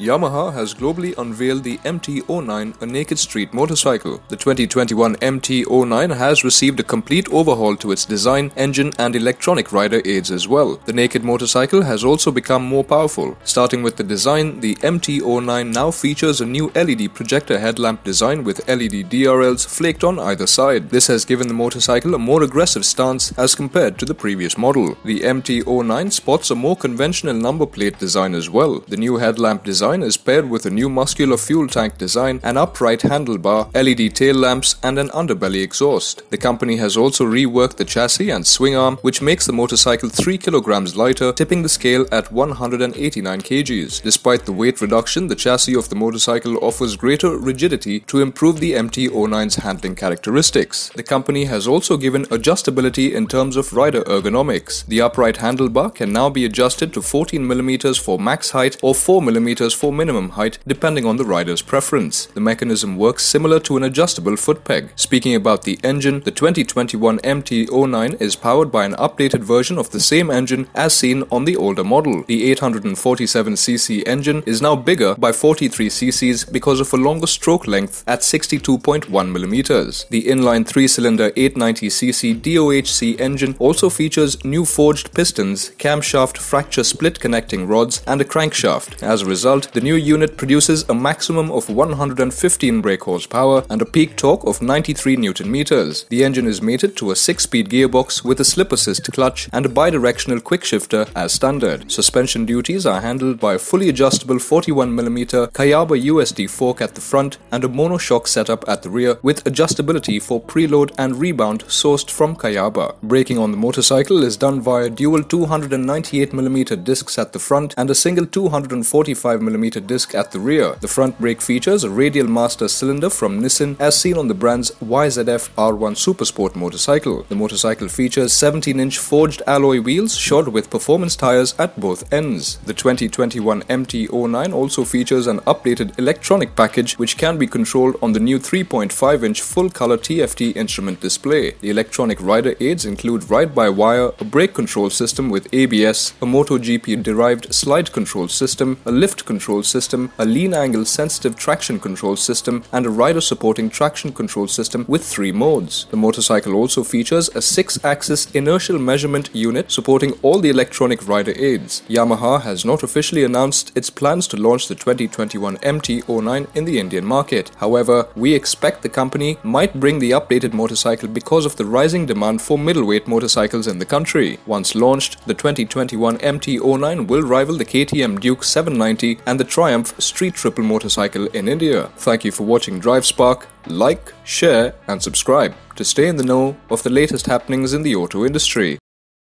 Yamaha has globally unveiled the MT-09, a naked street motorcycle. The 2021 MT-09 has received a complete overhaul to its design, engine and electronic rider aids as well. The naked motorcycle has also become more powerful. Starting with the design, the MT-09 now features a new LED projector headlamp design with LED DRLs flaked on either side. This has given the motorcycle a more aggressive stance as compared to the previous model. The MT-09 spots a more conventional number plate design as well. The new headlamp design design is paired with a new muscular fuel tank design, an upright handlebar, LED tail lamps, and an underbelly exhaust. The company has also reworked the chassis and swing arm, which makes the motorcycle 3 kg lighter, tipping the scale at 189 kg. Despite the weight reduction, the chassis of the motorcycle offers greater rigidity to improve the MT-09's handling characteristics. The company has also given adjustability in terms of rider ergonomics. The upright handlebar can now be adjusted to 14 mm for max height or 4 mm for minimum height depending on the rider's preference. The mechanism works similar to an adjustable foot peg. Speaking about the engine, the 2021 MT-09 is powered by an updated version of the same engine as seen on the older model. The 847cc engine is now bigger by 43 cc's because of a longer stroke length at 62.1 millimeters. The inline three-cylinder 890cc DOHC engine also features new forged pistons, camshaft fracture split connecting rods and a crankshaft. As a result, the new unit produces a maximum of 115 brake horsepower and a peak torque of 93 newton meters. The engine is mated to a 6-speed gearbox with a slip assist clutch and a bidirectional quick shifter as standard. Suspension duties are handled by a fully adjustable 41mm Kayaba USD fork at the front and a monoshock setup at the rear with adjustability for preload and rebound sourced from Kayaba. Braking on the motorcycle is done via dual 298mm discs at the front and a single 245mm mm disc at the rear. The front brake features a radial master cylinder from Nissan as seen on the brand's YZF R1 Supersport motorcycle. The motorcycle features 17-inch forged alloy wheels shod with performance tires at both ends. The 2021 MT-09 also features an updated electronic package which can be controlled on the new 3.5-inch full-color TFT instrument display. The electronic rider aids include ride-by-wire, a brake control system with ABS, a MotoGP-derived slide control system, a lift control control system, a lean angle sensitive traction control system, and a rider supporting traction control system with three modes. The motorcycle also features a 6 axis inertial measurement unit supporting all the electronic rider aids. Yamaha has not officially announced its plans to launch the 2021 MT-09 in the Indian market. However, we expect the company might bring the updated motorcycle because of the rising demand for middleweight motorcycles in the country. Once launched, the 2021 MT-09 will rival the KTM Duke 790 and and the Triumph Street Triple motorcycle in India. Thank you for watching Drive Spark. Like, share, and subscribe to stay in the know of the latest happenings in the auto industry.